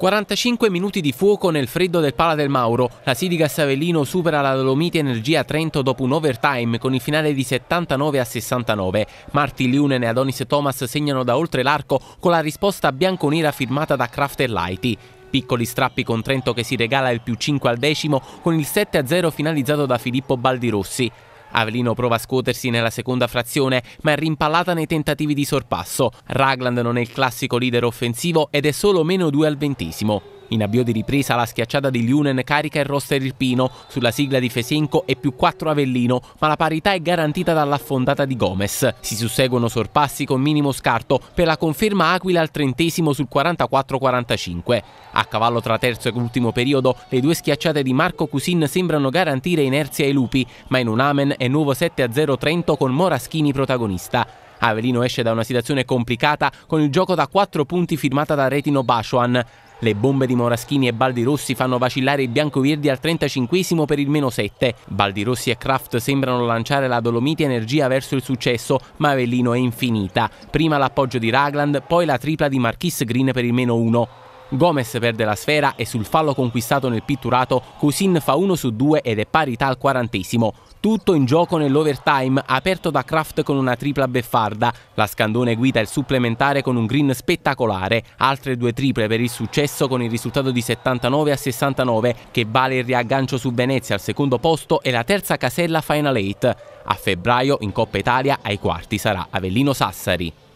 45 minuti di fuoco nel freddo del Pala del Mauro, la Sidigas Savellino supera la Dolomiti Energia Trento dopo un overtime con il finale di 79 a 69. Marti Liunen e Adonis Thomas segnano da oltre l'arco con la risposta bianconera firmata da Kraft e Lighty. Piccoli strappi con Trento che si regala il più 5 al decimo con il 7-0 finalizzato da Filippo Baldirossi. Avelino prova a scuotersi nella seconda frazione, ma è rimpallata nei tentativi di sorpasso. Ragland non è il classico leader offensivo ed è solo meno 2 al ventesimo. In avvio di ripresa la schiacciata di Lunen carica il roster irpino, sulla sigla di Fesenco è più 4 Avellino, ma la parità è garantita dall'affondata di Gomez. Si susseguono sorpassi con minimo scarto per la conferma Aquila al trentesimo sul 44-45. A cavallo tra terzo e ultimo periodo le due schiacciate di Marco Cusin sembrano garantire inerzia ai lupi, ma in un amen è nuovo 7-0 Trento con Moraschini protagonista. Avellino esce da una situazione complicata con il gioco da 4 punti firmata da Retino Bashuan. Le bombe di Moraschini e Baldi Rossi fanno vacillare i biancovirdi al 35 per il meno 7. Baldi Rossi e Kraft sembrano lanciare la Dolomiti Energia verso il successo, ma Avellino è infinita. Prima l'appoggio di Ragland, poi la tripla di Marchis Green per il meno 1. Gomez perde la sfera e sul fallo conquistato nel pitturato Cousin fa 1 su 2 ed è parità al quarantesimo. Tutto in gioco nell'overtime, aperto da Kraft con una tripla beffarda. La Scandone guida il supplementare con un green spettacolare. Altre due triple per il successo con il risultato di 79 a 69, che vale il riaggancio su Venezia al secondo posto e la terza casella Final 8. A febbraio in Coppa Italia ai quarti sarà Avellino Sassari.